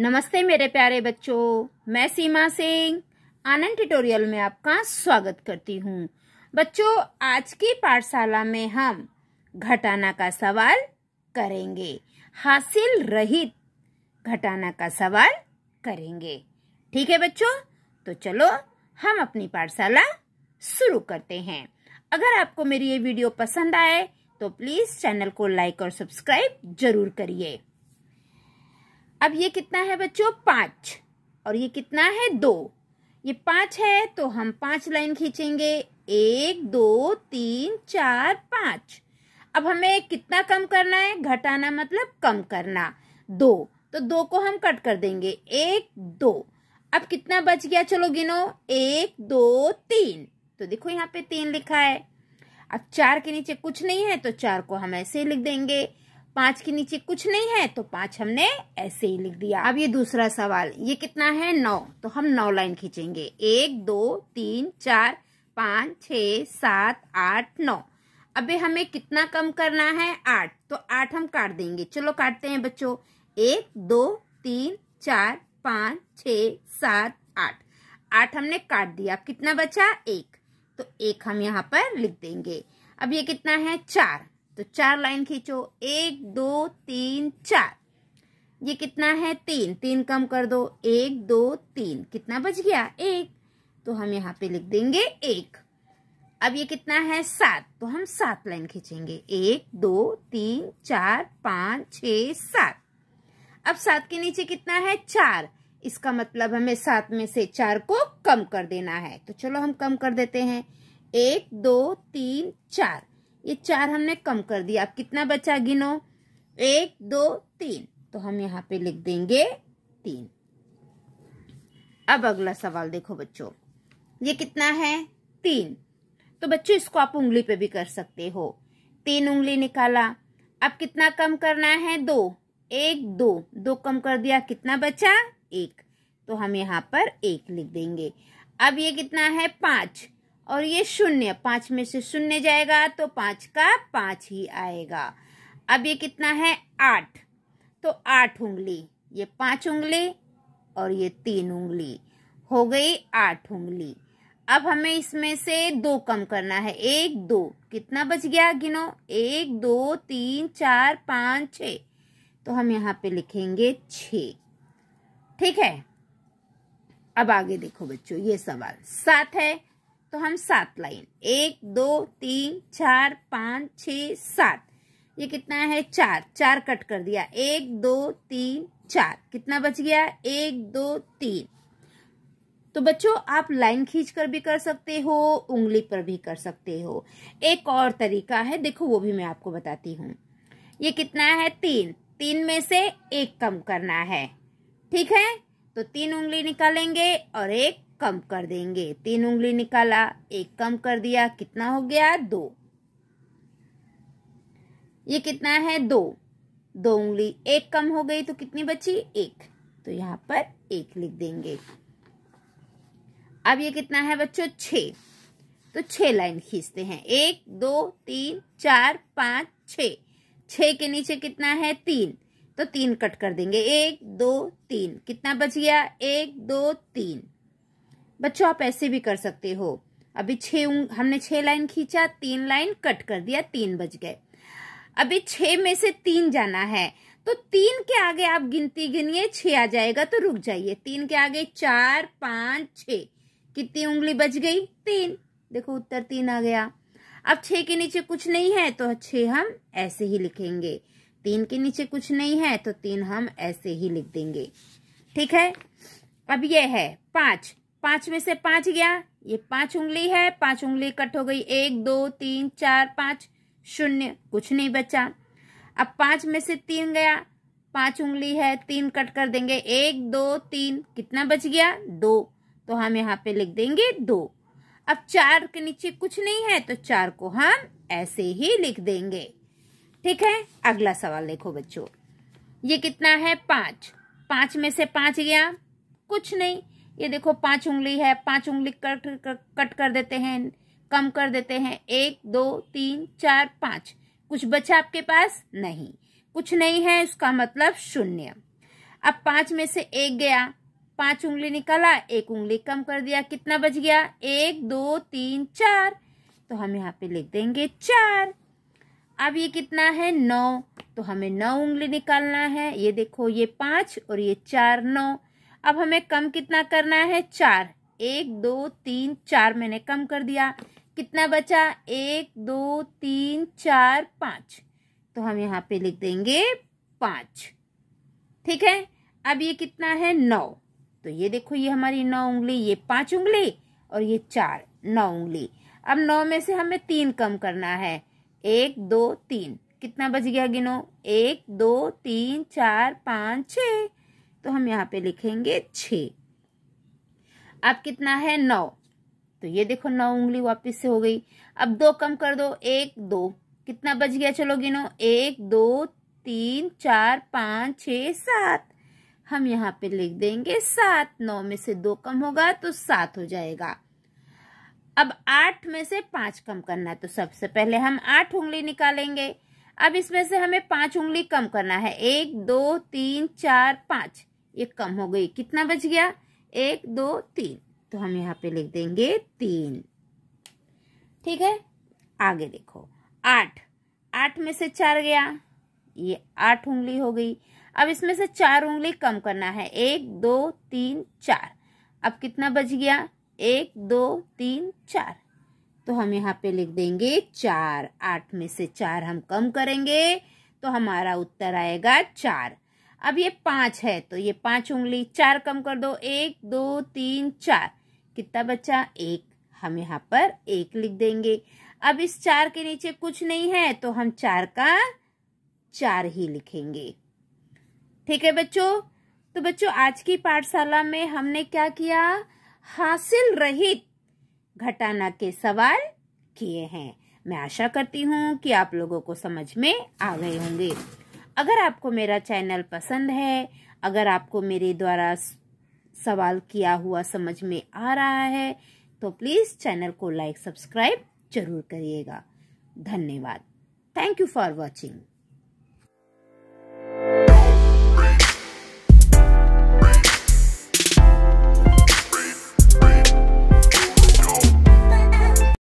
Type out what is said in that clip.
नमस्ते मेरे प्यारे बच्चों मैं सीमा सिंह आनंद ट्यूटोरियल में आपका स्वागत करती हूँ बच्चों आज की पाठशाला में हम घटाना का सवाल करेंगे हासिल रहित घटाना का सवाल करेंगे ठीक है बच्चों तो चलो हम अपनी पाठशाला शुरू करते हैं अगर आपको मेरी ये वीडियो पसंद आए तो प्लीज़ चैनल को लाइक और सब्सक्राइब जरूर करिए अब ये कितना है बच्चों पांच और ये कितना है दो ये पांच है तो हम पांच लाइन खींचेंगे एक दो तीन चार पांच अब हमें कितना कम करना है घटाना मतलब कम करना दो तो दो को हम कट कर देंगे एक दो अब कितना बच गया चलो गिनो एक दो तीन तो देखो यहाँ पे तीन लिखा है अब चार के नीचे कुछ नहीं है तो चार को हम ऐसे लिख देंगे पांच के नीचे कुछ नहीं है तो पांच हमने ऐसे ही लिख दिया अब ये दूसरा सवाल ये कितना है नौ तो हम नौ लाइन खींचेंगे एक दो तीन चार पाँच छ सात आठ नौ अबे हमें कितना कम करना है आठ तो आठ हम काट देंगे चलो काटते हैं बच्चों एक दो तीन चार पाँच छ सात आठ आठ हमने काट दिया कितना बचा एक तो एक हम यहाँ पर लिख देंगे अब ये कितना है चार तो चार लाइन खींचो एक दो तीन चार ये कितना है तीन तीन कम कर दो एक दो तीन कितना बच गया एक तो हम यहाँ पे लिख देंगे एक अब ये कितना है सात तो हम सात लाइन खींचेंगे एक दो तीन चार पांच छ सात अब सात के नीचे कितना है चार इसका मतलब हमें सात में से चार को कम कर देना है तो चलो हम कम कर देते हैं एक दो तीन चार ये चार हमने कम कर दिया अब कितना बचा गिनो एक दो तीन तो हम यहाँ पे लिख देंगे तीन अब अगला सवाल देखो बच्चों ये कितना है तीन तो बच्चों इसको आप उंगली पे भी कर सकते हो तीन उंगली निकाला अब कितना कम करना है दो एक दो दो कम कर दिया कितना बचा एक तो हम यहाँ पर एक लिख देंगे अब ये कितना है पांच और ये शून्य पांच में से शून्य जाएगा तो पांच का पांच ही आएगा अब ये कितना है आठ तो आठ उंगली ये पांच उंगली और ये तीन उंगली हो गई आठ उंगली अब हमें इसमें से दो कम करना है एक दो कितना बच गया गिनो एक दो तीन चार पांच छ तो हम यहाँ पे लिखेंगे छ ठीक है अब आगे देखो बच्चों ये सवाल सात है तो हम सात लाइन एक दो तीन चार पाँच छ सात ये कितना है चार चार कट कर दिया एक दो तीन चार कितना बच गया एक दो तीन तो बच्चों आप लाइन खींच कर भी कर सकते हो उंगली पर भी कर सकते हो एक और तरीका है देखो वो भी मैं आपको बताती हूँ ये कितना है तीन तीन में से एक कम करना है ठीक है तो तीन उंगली निकालेंगे और एक कम कर देंगे तीन उंगली निकाला एक कम कर दिया कितना हो गया दो ये कितना है दो दो उंगली एक कम हो गई तो कितनी बची एक तो यहाँ पर एक लिख देंगे अब ये कितना है बच्चों छ तो छह लाइन खींचते हैं एक दो तीन चार पांच छ छ के नीचे कितना है तीन तो तीन कट कर देंगे एक दो तीन कितना बच गया एक दो तीन बच्चों आप ऐसे भी कर सकते हो अभी छे हमने छह लाइन खींचा तीन लाइन कट कर दिया तीन बज गए अभी छह में से तीन जाना है तो तीन के आगे आप गिनती गिनिए छ आ जाएगा तो रुक जाइए तीन के आगे चार पांच छ कितनी उंगली बज गई तीन देखो उत्तर तीन आ गया अब छ के नीचे कुछ नहीं है तो छ हम ऐसे ही लिखेंगे तीन के नीचे कुछ नहीं है तो तीन हम ऐसे ही लिख देंगे ठीक है अब यह है पांच पांच में से पांच गया ये पांच उंगली है पांच उंगली कट हो गई एक दो तीन चार पांच शून्य कुछ नहीं बचा अब पांच में से तीन गया पांच उंगली है तीन कट कर देंगे एक दो तीन कितना बच गया दो तो हम यहाँ पे लिख देंगे दो अब चार के नीचे कुछ नहीं है तो चार को हम ऐसे ही लिख देंगे ठीक है अगला सवाल देखो बच्चों ये कितना है पांच पांच में से पांच गया कुछ नहीं ये देखो पांच उंगली है पांच उंगली कट कट कर देते हैं कम कर देते हैं एक दो तीन चार पांच कुछ बचा आपके पास नहीं कुछ नहीं है इसका मतलब शून्य अब पांच में से एक गया पांच उंगली निकाला एक उंगली कम कर दिया कितना बच गया एक दो तीन चार तो हम यहाँ पे लिख देंगे चार अब ये कितना है नौ तो हमें नौ उंगली निकालना है ये देखो ये पांच और ये चार नौ अब हमें कम कितना करना है चार एक दो तीन चार मैंने कम कर दिया कितना बचा एक दो तीन चार पाँच तो हम यहाँ पे लिख देंगे पांच ठीक है अब ये कितना है नौ तो ये देखो ये हमारी नौ उंगली ये पांच उंगली और ये चार नौ उंगली अब नौ में से हमें तीन कम करना है एक दो तीन कितना बच गया गिनो एक दो तीन चार पाँच छ तो हम यहाँ पे लिखेंगे छ अब कितना है नौ तो ये देखो नौ उंगली वापस से हो गई अब दो कम कर दो एक दो कितना बच गया चलो गिनो एक दो तीन चार पाँच छ सात हम यहाँ पे लिख देंगे सात नौ में से दो कम होगा तो सात हो जाएगा अब आठ में से पांच कम करना है तो सबसे पहले हम आठ उंगली निकालेंगे अब इसमें से हमें पांच उंगली कम करना है एक दो तीन चार पांच ये कम हो गई कितना बच गया एक दो तीन तो हम यहाँ पे लिख देंगे तीन ठीक है आगे देखो आठ आठ में से चार गया ये आठ उंगली हो गई अब इसमें से चार उंगली कम करना है एक दो तीन चार अब कितना बच गया एक दो तीन चार तो हम यहाँ पे लिख देंगे चार आठ में से चार हम कम करेंगे तो हमारा उत्तर आएगा चार अब ये पांच है तो ये पांच उंगली चार कम कर दो एक दो तीन चार कितना बचा एक हम यहाँ पर एक लिख देंगे अब इस चार के नीचे कुछ नहीं है तो हम चार का चार ही लिखेंगे ठीक है बच्चों तो बच्चों आज की पाठशाला में हमने क्या किया हासिल रहित घटाना के सवाल किए हैं मैं आशा करती हूँ कि आप लोगों को समझ में आ गए होंगे अगर आपको मेरा चैनल पसंद है अगर आपको मेरे द्वारा सवाल किया हुआ समझ में आ रहा है तो प्लीज़ चैनल को लाइक सब्सक्राइब जरूर करिएगा धन्यवाद थैंक यू फॉर वॉचिंग